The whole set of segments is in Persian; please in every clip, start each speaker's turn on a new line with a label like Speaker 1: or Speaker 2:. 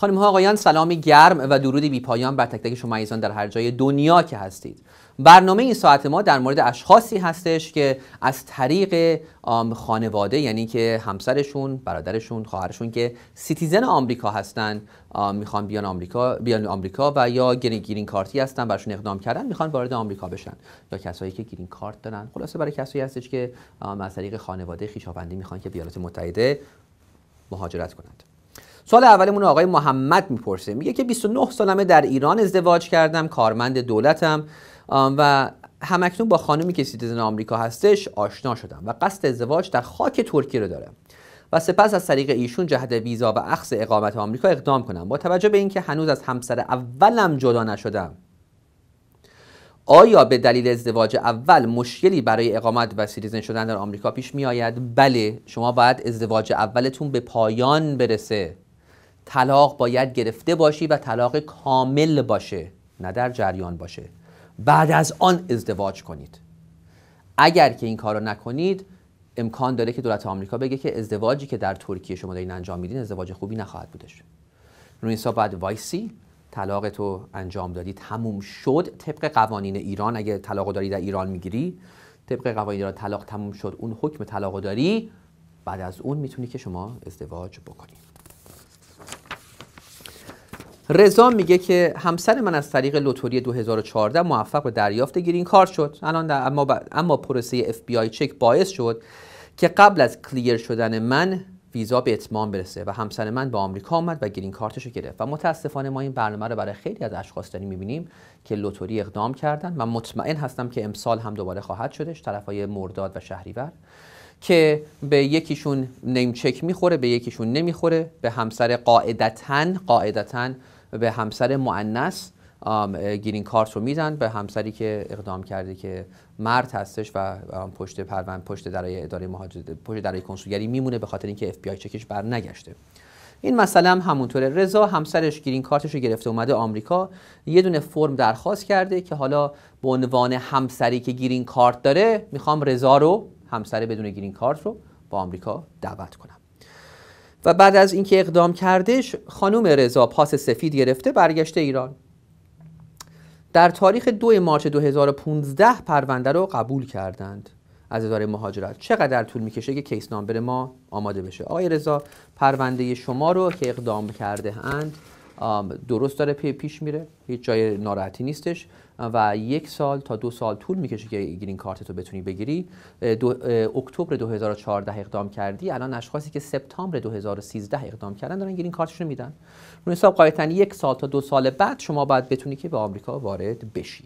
Speaker 1: خانم ها آقایان سلامی گرم و درودی بی پایان بر تک تک شما ایزان در هر جای دنیا که هستید برنامه این ساعت ما در مورد اشخاصی هستش که از طریق خانواده یعنی که همسرشون، برادرشون، خواهرشون که سیتیزن آمریکا هستن میخوان بیان آمریکا بیان آمریکا و یا گرین, کارتی هستن برشون اقدام کردن میخوان وارد آمریکا بشن یا کسایی که گرین کارت دارن خلاصه برای کسایی هستش که از طریق خانواده خیشاوندی میخوان که بیالات متحده مهاجرت کنند سال اولمون آقای محمد میپرسه میگه که 29 سالمه در ایران ازدواج کردم کارمند دولتم و همکنون با خانمی که سیتیزن آمریکا هستش آشنا شدم و قصد ازدواج در خاک ترکیه رو دارم و سپس از طریق ایشون جهت ویزا و عقص اقامت آمریکا اقدام کنم با توجه به اینکه هنوز از همسر اولم جدا نشدم آیا به دلیل ازدواج اول مشکلی برای اقامت و سیتیزن شدن در آمریکا پیش می آید؟ بله شما باید ازدواج اولتون به پایان برسه طلاق باید گرفته باشی و طلاق کامل باشه نه در جریان باشه بعد از آن ازدواج کنید اگر که این کار رو نکنید امکان داره که دولت آمریکا بگه که ازدواجی که در ترکیه شما دارین انجام میدین ازدواج خوبی نخواهد بودش روی بعد وایسی طلاق تو انجام دادی تموم شد طبق قوانین ایران اگر طلاق داری در ایران میگیری طبق قوانین ایران طلاق تموم شد اون حکم طلاق داری بعد از اون میتونی که شما ازدواج بکنید. رضا میگه که همسر من از طریق لوتوری 2014 موفق به دریافت گرین کارت شد الان اما, ب... اما پروسه اف بی آی چک باعث شد که قبل از کلیر شدن من ویزا به اتمام برسه و همسر من به آمریکا آمد و گرین کارتش رو گرفت و متاسفانه ما این برنامه رو برای خیلی از اشخاص داریم میبینیم که لوتوری اقدام کردن و مطمئن هستم که امسال هم دوباره خواهد شدش های مرداد و شهریور که به یکیشون نیم چک میخوره به یکیشون نمیخوره به همسر قاعدتا قاعدتا به همسر معنس گیرین کارت رو میدن به همسری که اقدام کرده که مرد هستش و پشت پروند پشت درای اداره مهاجرت پشت درای کنسولگری میمونه به خاطر اینکه اف بی آی چکش بر نگشته این مسئله هم همونطوره رضا همسرش گیرین کارتش رو گرفته اومده آمریکا یه دونه فرم درخواست کرده که حالا به عنوان همسری که گیرین کارت داره میخوام رضا رو همسر بدون گیرین کارت رو با آمریکا دعوت کنم و بعد از اینکه اقدام کردش خانم رضا پاس سفید گرفته برگشته ایران در تاریخ 2 مارچ 2015 پرونده رو قبول کردند از اداره مهاجرت چقدر طول میکشه که کیس نامبر ما آماده بشه آقای رضا پرونده شما رو که اقدام کرده اند درست داره پیش میره هیچ جای ناراحتی نیستش و یک سال تا دو سال طول میکشه که گرین کارت تو بتونی بگیری دو اکتبر 2014 اقدام کردی الان اشخاصی که سپتامبر 2013 اقدام کردن دارن گرین کارتشون میدن اون حساب قایتن یک سال تا دو سال بعد شما باید بتونی که به آمریکا وارد بشی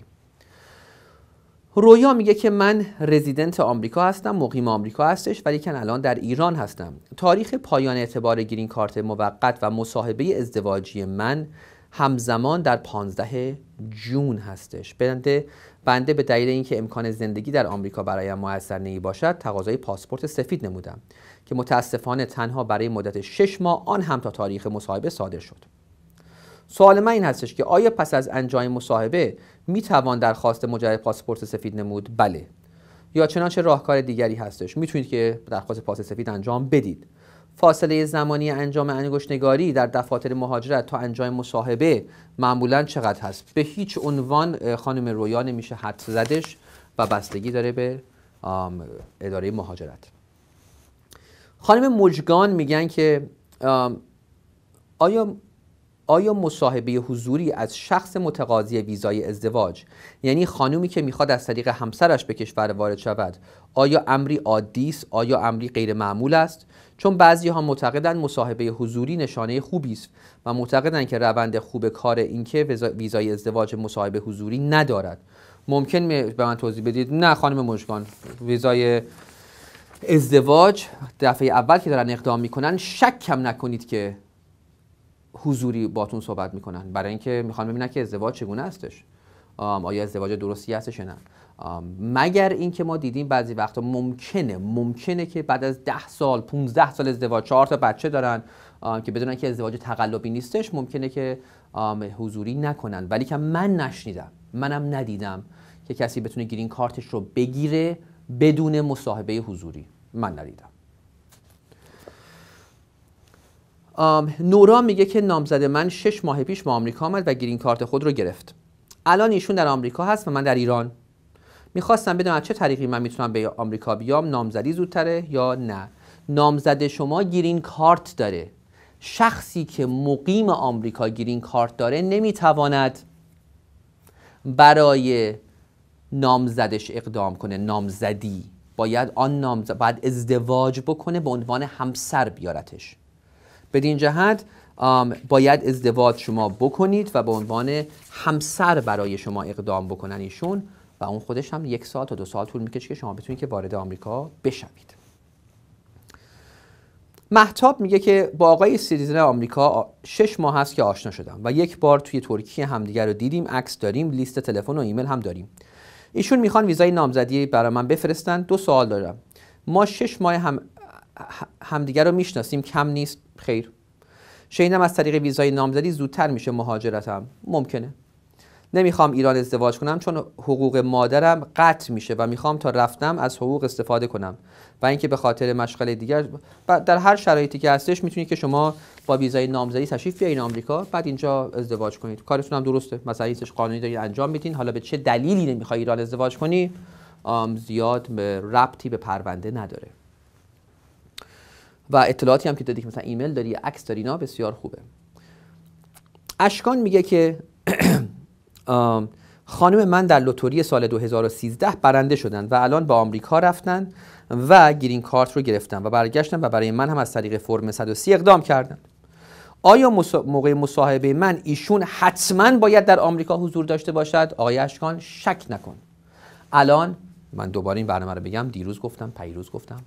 Speaker 1: رویا میگه که من رزیدنت آمریکا هستم مقیم آمریکا هستش ولی کن الان در ایران هستم تاریخ پایان اعتبار گرین کارت موقت و مصاحبه ازدواجی من همزمان در 15 جون هستش بنده بنده به دلیل اینکه امکان زندگی در آمریکا برایم موثر نی باشد تقاضای پاسپورت سفید نمودم که متاسفانه تنها برای مدت 6 ماه آن هم تا تاریخ مصاحبه صادر شد سوال من این هستش که آیا پس از انجام مصاحبه می توان درخواست مجرد پاسپورت سفید نمود بله یا چنانچه راهکار دیگری هستش میتونید که درخواست پاسپورت سفید انجام بدید فاصله زمانی انجام انگشت نگاری در دفاتر مهاجرت تا انجام مصاحبه معمولا چقدر هست به هیچ عنوان خانم رویا نمیشه حد زدش و بستگی داره به اداره مهاجرت خانم مجگان میگن که آیا آیا مصاحبه حضوری از شخص متقاضی ویزای ازدواج یعنی خانومی که میخواد از طریق همسرش به کشور وارد شود آیا امری عادی است آیا امری غیر معمول است چون بعضی ها معتقدند مصاحبه حضوری نشانه خوبی است و معتقدند که روند خوب کار اینکه ویزای ازدواج مصاحبه حضوری ندارد ممکن به من توضیح بدید نه خانم مشکان ویزای ازدواج دفعه اول که دارن اقدام میکنن شک کم نکنید که حضوری باتون صحبت میکنن برای اینکه میخوان ببینن که ازدواج چگونه هستش آیا ازدواج درستی هستش نه مگر اینکه ما دیدیم بعضی وقتا ممکنه ممکنه که بعد از ده سال 15 سال ازدواج چهار تا بچه دارن که بدونن که ازدواج تقلبی نیستش ممکنه که حضوری نکنن ولی که من نشنیدم منم ندیدم که کسی بتونه گرین کارتش رو بگیره بدون مصاحبه حضوری من ندیدم نورا میگه که نامزد من شش ماه پیش به آمریکا آمد و گرین کارت خود رو گرفت الان ایشون در آمریکا هست و من در ایران میخواستم بدونم از چه طریقی من میتونم به آمریکا بیام نامزدی زودتره یا نه نامزد شما گرین کارت داره شخصی که مقیم آمریکا گرین کارت داره نمیتواند برای نامزدش اقدام کنه نامزدی باید آن نامزد باید ازدواج بکنه به عنوان همسر بیارتش بدین جهت باید ازدواج شما بکنید و به عنوان همسر برای شما اقدام بکنن ایشون و اون خودش هم یک سال تا دو سال طول میکشه که شما بتونید که وارد آمریکا بشوید محتاب میگه که با آقای سیریزن آمریکا شش ماه هست که آشنا شدم و یک بار توی ترکیه همدیگر رو دیدیم عکس داریم لیست تلفن و ایمیل هم داریم ایشون میخوان ویزای نامزدی برای من بفرستن دو سال دارم ما شش ماه هم همدیگر رو میشناسیم کم نیست خیر شنیدم از طریق ویزای نامزدی زودتر میشه مهاجرتم ممکنه نمیخوام ایران ازدواج کنم چون حقوق مادرم قطع میشه و میخوام تا رفتم از حقوق استفاده کنم و اینکه به خاطر مشغله دیگر در هر شرایطی که هستش میتونید که شما با ویزای نامزدی تشریف بیاین آمریکا بعد اینجا ازدواج کنید کارتون هم درسته مثلا قانونی دارید انجام میدین حالا به چه دلیلی نمیخوای ایران ازدواج کنی زیاد به ربطی به پرونده نداره و اطلاعاتی هم که دادی که مثلا ایمیل داری عکس داری اینا بسیار خوبه اشکان میگه که خانم من در لوتوری سال 2013 برنده شدن و الان به آمریکا رفتن و گرین کارت رو گرفتن و برگشتن و برای من هم از طریق فرم 130 اقدام کردن آیا موقع مصاحبه من ایشون حتما باید در آمریکا حضور داشته باشد آقای اشکان شک نکن الان من دوباره این برنامه رو بگم دیروز گفتم پیروز گفتم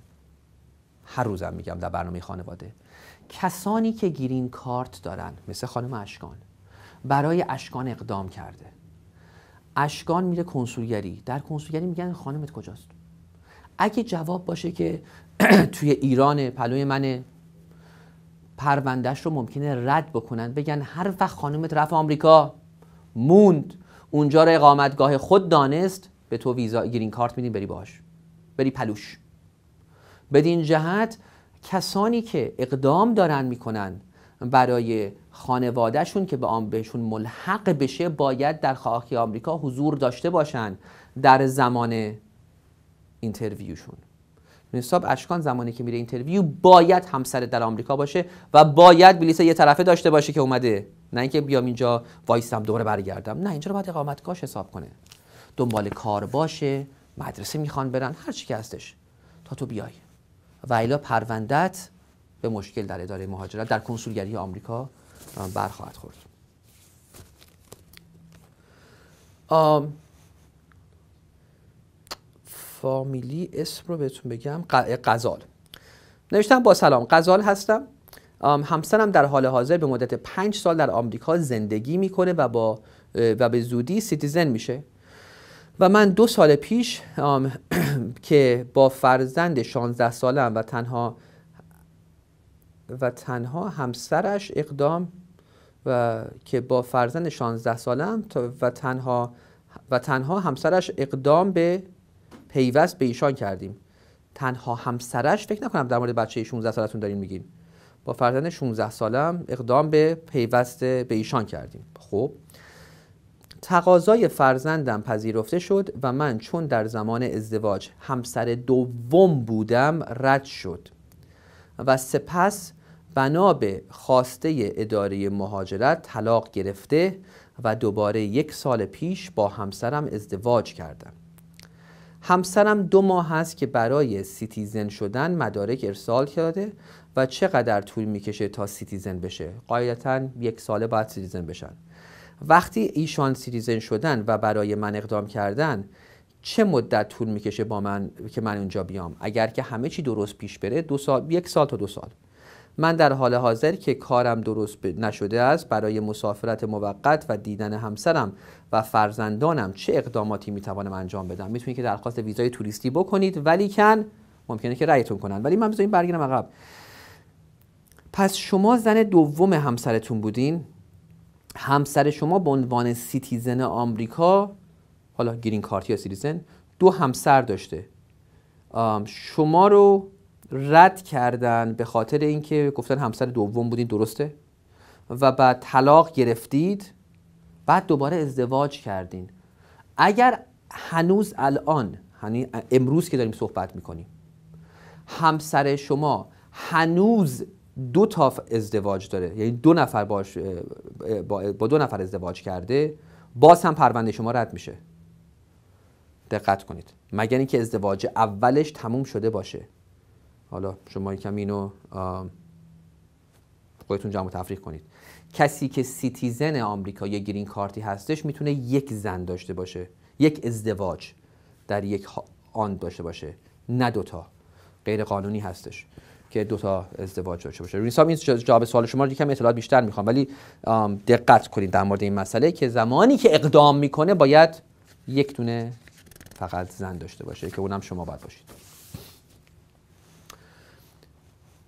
Speaker 1: هر روزم میگم در برنامه خانواده کسانی که گرین کارت دارن مثل خانم اشکان برای اشکان اقدام کرده اشکان میره کنسولگری در کنسولگری میگن خانمت کجاست اگه جواب باشه که توی ایران پلوی منه پروندهش رو ممکنه رد بکنن بگن هر وقت خانمت رفت آمریکا موند اونجا رو اقامتگاه خود دانست به تو ویزا گرین کارت میدیم بری باش بری پلوش بدین جهت کسانی که اقدام دارن میکنن برای خانوادهشون که به آن بهشون ملحق بشه باید در خاک آمریکا حضور داشته باشن در زمان اینترویوشون حساب اشکان زمانی که میره اینترویو باید همسر در آمریکا باشه و باید بلیط یه طرفه داشته باشه که اومده نه اینکه بیام اینجا وایستم دوره برگردم نه اینجا رو باید اقامتگاهش حساب کنه دنبال کار باشه مدرسه میخوان برن هر چی که هستش تا تو بیای و الا پروندت به مشکل در اداره مهاجرت در کنسولگری آمریکا برخواهد خورد فامیلی اسم رو بهتون بگم قزال نوشتم با سلام قزال هستم همسرم در حال حاضر به مدت پنج سال در آمریکا زندگی میکنه و با و به زودی سیتیزن میشه و من دو سال پیش که با فرزند 16 سالم و تنها و تنها همسرش اقدام و که با فرزند 16 سالم و تنها و تنها همسرش اقدام به پیوست به ایشان کردیم تنها همسرش فکر نکنم در مورد بچه 16 سالتون دارین میگین با فرزند 16 سالم اقدام به پیوست به ایشان کردیم خب تقاضای فرزندم پذیرفته شد و من چون در زمان ازدواج همسر دوم بودم رد شد و سپس بنا به خواسته اداره مهاجرت طلاق گرفته و دوباره یک سال پیش با همسرم ازدواج کردم همسرم دو ماه هست که برای سیتیزن شدن مدارک ارسال کرده و چقدر طول میکشه تا سیتیزن بشه قاعدتا یک ساله بعد سیتیزن بشن وقتی ایشان سیتیزن شدن و برای من اقدام کردن چه مدت طول میکشه با من که من اونجا بیام اگر که همه چی درست پیش بره دو سال یک سال تا دو سال من در حال حاضر که کارم درست نشده است برای مسافرت موقت و دیدن همسرم و فرزندانم چه اقداماتی میتوانم انجام بدم میتونید که درخواست ویزای توریستی بکنید ولی کن ممکنه که رأیتون کنن ولی من این برگردم عقب پس شما زن دوم همسرتون بودین همسر شما به عنوان سیتیزن آمریکا حالا گرین کارت یا سیتیزن دو همسر داشته شما رو رد کردن به خاطر اینکه گفتن همسر دوم بودین درسته و بعد طلاق گرفتید بعد دوباره ازدواج کردین اگر هنوز الان امروز که داریم صحبت میکنیم همسر شما هنوز دو تا ازدواج داره یعنی دو نفر باش با دو نفر ازدواج کرده باز هم پرونده شما رد میشه دقت کنید مگر اینکه ازدواج اولش تموم شده باشه حالا شما یکم اینو خودتون جمع تفریق کنید کسی که سیتیزن آمریکا یا گرین کارتی هستش میتونه یک زن داشته باشه یک ازدواج در یک آن داشته باشه نه دوتا غیر قانونی هستش که دو تا ازدواج داشته باشه ریسام این جواب سوال شما رو یکم اطلاعات بیشتر میخوام ولی دقت کنید در مورد این مسئله که زمانی که اقدام میکنه باید یک دونه فقط زن داشته باشه که اونم شما باید باشید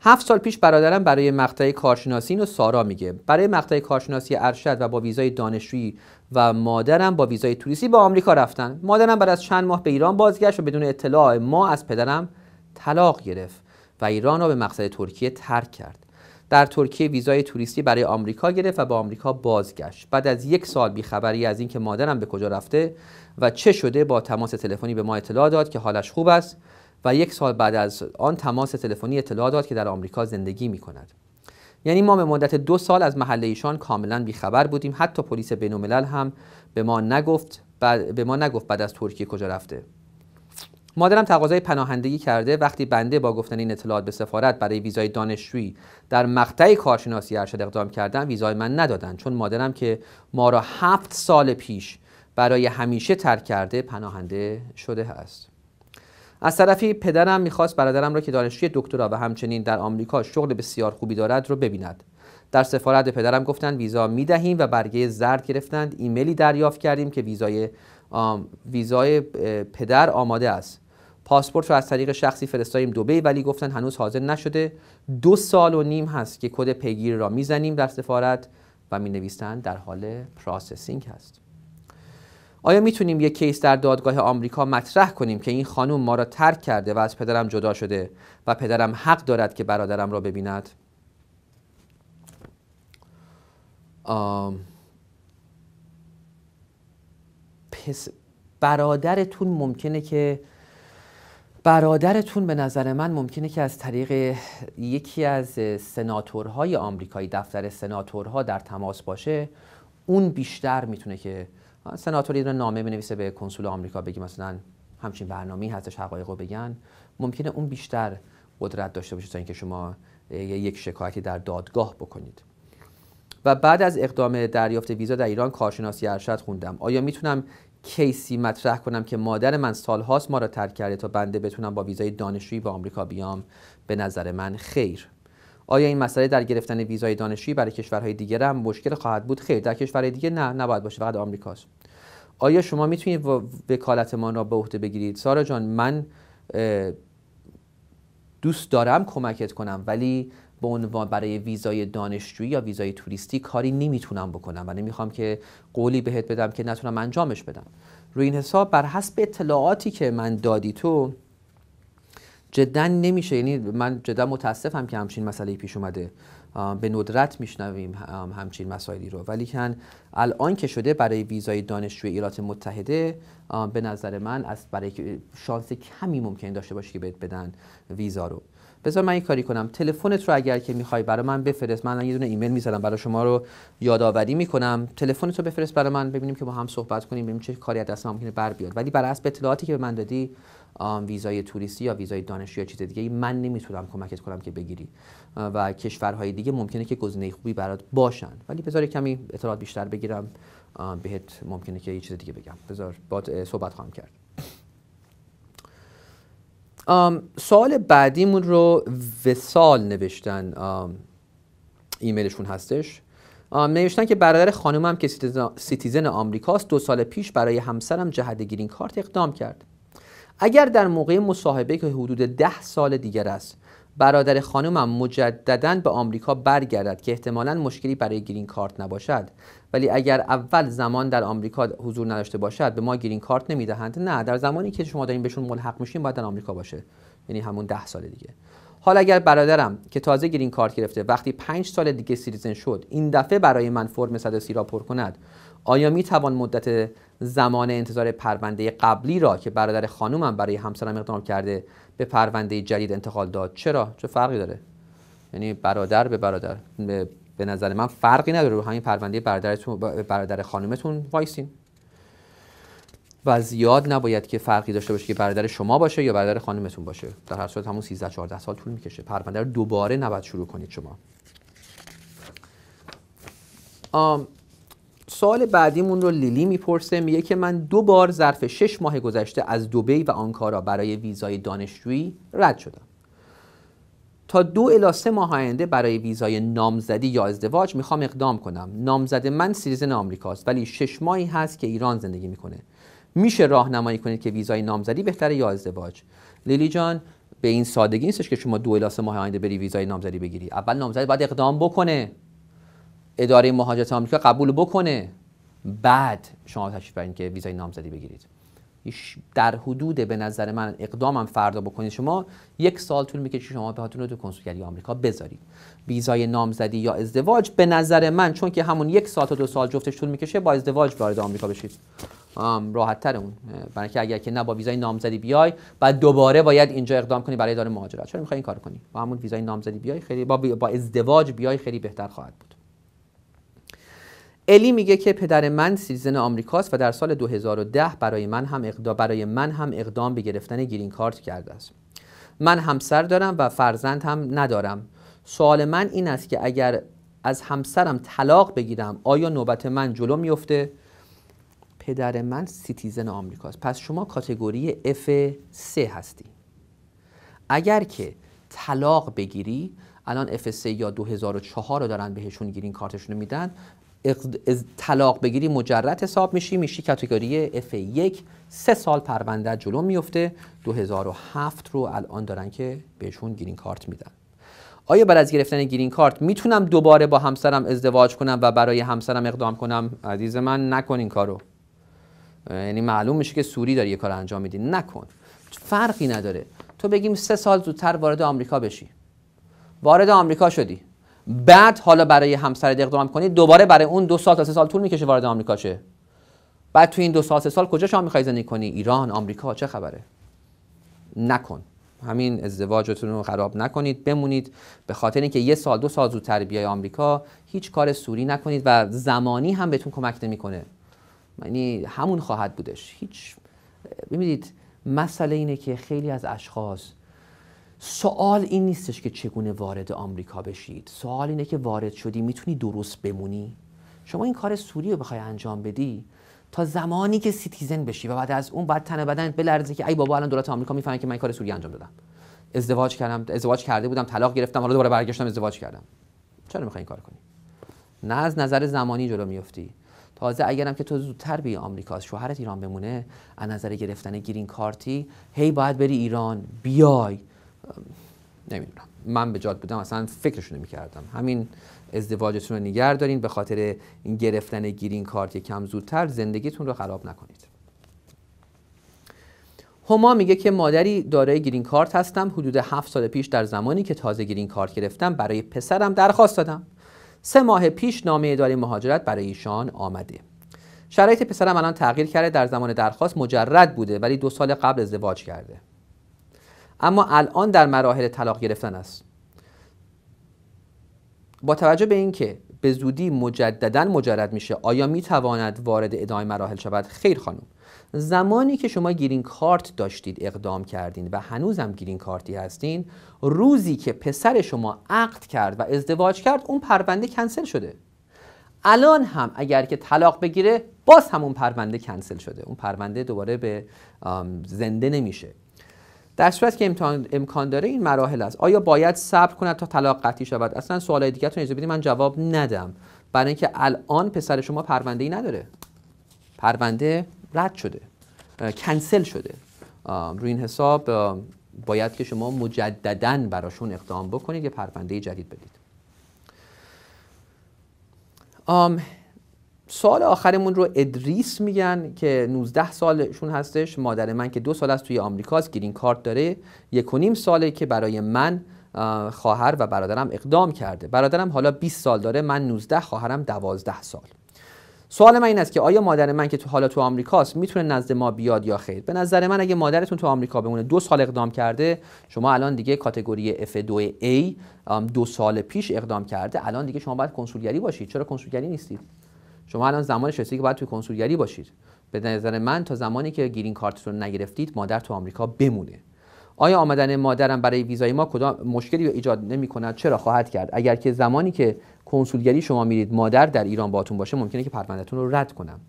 Speaker 1: هفت سال پیش برادرم برای مقطع کارشناسی اینو سارا میگه برای مقطع کارشناسی ارشد و با ویزای دانشجویی و مادرم با ویزای توریستی به آمریکا رفتن مادرم بعد از چند ماه به ایران بازگشت و بدون اطلاع ما از پدرم طلاق گرفت و ایران را به مقصد ترکیه ترک کرد در ترکیه ویزای توریستی برای آمریکا گرفت و با آمریکا بازگشت بعد از یک سال بیخبری از اینکه مادرم به کجا رفته و چه شده با تماس تلفنی به ما اطلاع داد که حالش خوب است و یک سال بعد از آن تماس تلفنی اطلاع داد که در آمریکا زندگی می کند یعنی ما به مدت دو سال از محله ایشان کاملا بیخبر بودیم حتی پلیس بینالملل هم به ما نگفت به ما نگفت بعد از ترکیه کجا رفته مادرم تقاضای پناهندگی کرده وقتی بنده با گفتن این اطلاعات به سفارت برای ویزای دانشجویی در مقطع کارشناسی ارشد اقدام کردن ویزای من ندادن چون مادرم که ما را هفت سال پیش برای همیشه ترک کرده پناهنده شده است از طرفی پدرم میخواست برادرم را که دانشجوی دکترا و همچنین در آمریکا شغل بسیار خوبی دارد رو ببیند در سفارت پدرم گفتند ویزا میدهیم و برگه زرد گرفتند ایمیلی دریافت کردیم که ویزای ویزای پدر آماده است پاسپورت رو از طریق شخصی فرستادیم دبی ولی گفتن هنوز حاضر نشده دو سال و نیم هست که کد پیگیر را میزنیم در سفارت و می نویسن در حال پراسسینگ هست آیا میتونیم یک کیس در دادگاه آمریکا مطرح کنیم که این خانم ما را ترک کرده و از پدرم جدا شده و پدرم حق دارد که برادرم را ببیند پس برادرتون ممکنه که برادرتون به نظر من ممکنه که از طریق یکی از سناتورهای آمریکایی دفتر سناتورها در تماس باشه اون بیشتر میتونه که سناتور یه نامه بنویسه به کنسول آمریکا بگی مثلا همچین برنامه هستش حقایق رو بگن ممکنه اون بیشتر قدرت داشته باشه تا اینکه شما یک شکایتی در دادگاه بکنید و بعد از اقدام دریافت ویزا در ایران کارشناسی ارشد خوندم آیا میتونم کیسی مطرح کنم که مادر من سالهاست ما را ترک کرده تا بنده بتونم با ویزای دانشجویی به آمریکا بیام به نظر من خیر آیا این مسئله در گرفتن ویزای دانشجویی برای کشورهای دیگر هم مشکل خواهد بود خیر در کشورهای دیگه نه نباید باشه فقط آمریکاست آیا شما میتونید وکالتمان را به عهده بگیرید سارا جان من دوست دارم کمکت کنم ولی به برای ویزای دانشجویی یا ویزای توریستی کاری نمیتونم بکنم و نمیخوام که قولی بهت بدم که نتونم انجامش بدم روی این حساب بر حسب اطلاعاتی که من دادی تو جدا نمیشه یعنی من جدا متاسفم که همچین مسئله پیش اومده به ندرت میشنویم همچین مسائلی رو ولی کن الان که شده برای ویزای دانشجوی ایالات متحده به نظر من از برای شانس کمی ممکن داشته باشه که بهت بدن ویزا رو بذار من این کاری کنم تلفنت رو اگر که میخوای برای من بفرست من یه دونه ایمیل میزنم برای شما رو یادآوری میکنم تلفنت رو بفرست برای من ببینیم که با هم صحبت کنیم ببینیم چه کاری از دست ممکنه بر بیاد ولی بر اطلاعاتی که به من دادی ویزای توریستی یا ویزای دانشجو یا چیز دیگه من نمیتونم کمکت کنم که بگیری و کشورهای دیگه ممکنه که گزینه خوبی برات باشن ولی بذار کمی اطلاعات بیشتر بگیرم بهت ممکنه که یه چیز دیگه بگم بذار با صحبت خواهم کرد سوال بعدیمون رو وسال نوشتن ایمیلشون هستش نوشتن که برادر خانومم که سیتیزن آمریکاست دو سال پیش برای همسرم جهت گرین کارت اقدام کرد اگر در موقع مصاحبه که حدود ده سال دیگر است برادر خانومم مجددا به آمریکا برگردد که احتمالا مشکلی برای گرین کارت نباشد ولی اگر اول زمان در آمریکا حضور نداشته باشد به ما گرین کارت نمیدهند نه در زمانی که شما دارین بهشون ملحق میشین باید در آمریکا باشه یعنی همون ده سال دیگه حالا اگر برادرم که تازه گرین کارت گرفته وقتی پنج سال دیگه سیریزن شد این دفعه برای من فرم 130 را پر کند آیا می توان مدت زمان انتظار پرونده قبلی را که برادر خانومم برای همسرم اقدام کرده به پرونده جدید انتقال داد چرا چه فرقی داره یعنی برادر به برادر به نظر من فرقی نداره رو همین پرونده برادرتون برادر خانمتون وایسین و زیاد نباید که فرقی داشته باشه که برادر شما باشه یا برادر خانمتون باشه در هر صورت همون 13 14 سال طول میکشه پرونده رو دوباره نباید شروع کنید شما سال بعدیمون رو لیلی میپرسه میگه که من دو بار ظرف شش ماه گذشته از دوبی و آنکارا برای ویزای دانشجویی رد شدم تا دو الا سه ماه آینده برای ویزای نامزدی یا ازدواج میخوام اقدام کنم نامزد من سیریزن آمریکاست ولی شش ماهی هست که ایران زندگی میکنه میشه راهنمایی کنید که ویزای نامزدی بهتره یا ازدواج لیلی جان به این سادگی نیستش که شما دو الا سه ماه آینده بری ویزای نامزدی بگیری اول نامزد باید اقدام بکنه اداره مهاجرت آمریکا قبول بکنه بعد شما تشریف برین که ویزای نامزدی بگیرید در حدود به نظر من اقدامم فردا بکنید شما یک سال طول میکشه شما هاتون رو تو کنسولگری آمریکا بذارید ویزای نامزدی یا ازدواج به نظر من چون که همون یک سال تا دو سال جفتش طول میکشه با ازدواج وارد آمریکا بشید راحت تر اون برای اگر که نه با ویزای نامزدی بیای بعد دوباره باید اینجا اقدام کنی برای اداره مهاجرت چرا میخوای این کار کنی با همون ویزای نامزدی بیای خیلی با, با ازدواج بیای خیلی بهتر خواهد بود الی میگه که پدر من سیزن آمریکاست و در سال 2010 برای من هم اقدام برای من هم اقدام به گرفتن گرین کارت کرده است من همسر دارم و فرزند هم ندارم سوال من این است که اگر از همسرم طلاق بگیرم آیا نوبت من جلو میفته پدر من سیتیزن آمریکاست پس شما کاتگوری F3 هستی اگر که طلاق بگیری الان f یا 2004 رو دارن بهشون گیرین کارتشون رو میدن طلاق بگیری مجرد حساب میشی میشی کاتگوری F1 سه سال پرونده جلو میفته 2007 رو الان دارن که بهشون گرین کارت میدن آیا بعد از گرفتن گرین کارت میتونم دوباره با همسرم ازدواج کنم و برای همسرم اقدام کنم عزیز من نکن این کارو یعنی معلوم میشه که سوری داری یه کار انجام میدی نکن فرقی نداره تو بگیم سه سال زودتر وارد آمریکا بشی وارد آمریکا شدی بعد حالا برای همسر اقدام کنید دوباره برای اون دو سال تا سه سال طول میکشه وارد آمریکا شه بعد تو این دو سال سه سال کجا شما میخوای زندگی کنی ایران آمریکا چه خبره نکن همین ازدواجتون رو خراب نکنید بمونید به خاطر اینکه یه سال دو سال زودتر بیای آمریکا هیچ کار سوری نکنید و زمانی هم بهتون کمک نمیکنه یعنی همون خواهد بودش هیچ ببینید مسئله اینه که خیلی از اشخاص سوال این نیستش که چگونه وارد آمریکا بشید سوال اینه که وارد شدی میتونی درست بمونی شما این کار سوری رو بخوای انجام بدی تا زمانی که سیتیزن بشی و بعد از اون بعد تن بدن بلرزه که ای بابا الان دولت آمریکا میفهمه که من کار سوری انجام دادم ازدواج کردم ازدواج کرده بودم طلاق گرفتم حالا دوباره برگشتم ازدواج کردم چرا میخوای این کار کنی نه از نظر زمانی جلو میفتی تازه اگرم که تو زودتر بیای آمریکا از شوهرت ایران بمونه از نظر گرفتن گرین کارتی هی باید بری ایران بیای نمیدونم من به جاد بودم اصلا فکرشو نمیکردم همین ازدواجتون رو نگه دارین به خاطر این گرفتن گیرین کارت کم زودتر زندگیتون رو خراب نکنید هما میگه که مادری دارای گرین کارت هستم حدود 7 سال پیش در زمانی که تازه گرین کارت گرفتم برای پسرم درخواست دادم سه ماه پیش نامه اداره مهاجرت برای ایشان آمده شرایط پسرم الان تغییر کرده در زمان درخواست مجرد بوده ولی دو سال قبل ازدواج کرده اما الان در مراحل طلاق گرفتن است با توجه به اینکه به زودی مجددا مجرد میشه آیا میتواند وارد ادامه مراحل شود خیر خانم زمانی که شما گرین کارت داشتید اقدام کردین و هنوزم گرین کارتی هستین روزی که پسر شما عقد کرد و ازدواج کرد اون پرونده کنسل شده الان هم اگر که طلاق بگیره باز هم پرونده کنسل شده اون پرونده دوباره به زنده نمیشه در که امکان داره این مراحل است آیا باید صبر کند تا طلاق قطعی شود اصلا سوال دیگه اجازه بدید من جواب ندم برای اینکه الان پسر شما پرونده ای نداره پرونده رد شده کنسل شده روی این حساب باید که شما مجددا براشون اقدام بکنید یه پرونده جدید بدید سال آخرمون رو ادریس میگن که 19 سالشون هستش مادر من که دو سال از توی آمریکاست گرین کارت داره یک و نیم ساله که برای من خواهر و برادرم اقدام کرده برادرم حالا 20 سال داره من 19 خواهرم 12 سال سوال من این است که آیا مادر من که تو حالا تو آمریکاست میتونه نزد ما بیاد یا خیر به نظر من اگه مادرتون تو آمریکا بمونه دو سال اقدام کرده شما الان دیگه کاتگوری F2A دو سال پیش اقدام کرده الان دیگه شما باید کنسولگری باشید چرا کنسولگری نیستید شما الان زمان رسیده که باید توی کنسولگری باشید به نظر من تا زمانی که گرین کارتتون رو نگرفتید مادر تو آمریکا بمونه آیا آمدن مادرم برای ویزای ما کدام مشکلی رو ایجاد نمی کند چرا خواهد کرد اگر که زمانی که کنسولگری شما میرید مادر در ایران باتون باشه ممکنه که پروندهتون رو رد کنم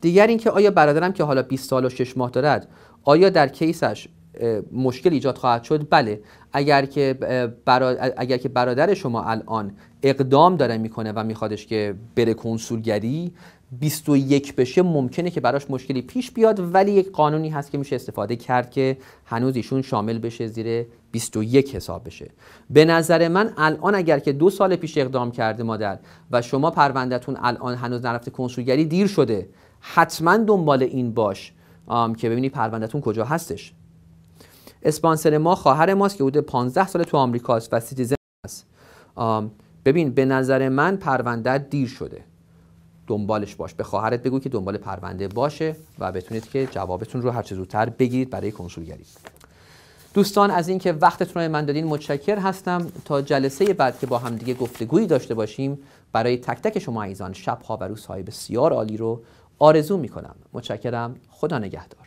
Speaker 1: دیگر اینکه آیا برادرم که حالا 20 سال و 6 ماه دارد آیا در کیسش مشکل ایجاد خواهد شد بله اگر که, اگر که برادر شما الان اقدام داره میکنه و میخوادش که بره کنسولگری 21 بشه ممکنه که براش مشکلی پیش بیاد ولی یک قانونی هست که میشه استفاده کرد که هنوز ایشون شامل بشه زیر 21 حساب بشه به نظر من الان اگر که دو سال پیش اقدام کرده مادر و شما پروندهتون الان هنوز نرفته کنسولگری دیر شده حتما دنبال این باش که ببینی پروندهتون کجا هستش اسپانسر ما خواهر ماست که حدود 15 سال تو آمریکاست و سیتیزن است ببین به نظر من پرونده دیر شده دنبالش باش به خواهرت بگو که دنبال پرونده باشه و بتونید که جوابتون رو هر چه زودتر بگیرید برای کنسولگری دوستان از اینکه وقتتون رو من دادین متشکر هستم تا جلسه بعد که با هم دیگه گفتگویی داشته باشیم برای تک تک شما ایزان شب ها و روزهای بسیار عالی رو آرزو میکنم متشکرم خدا نگهدار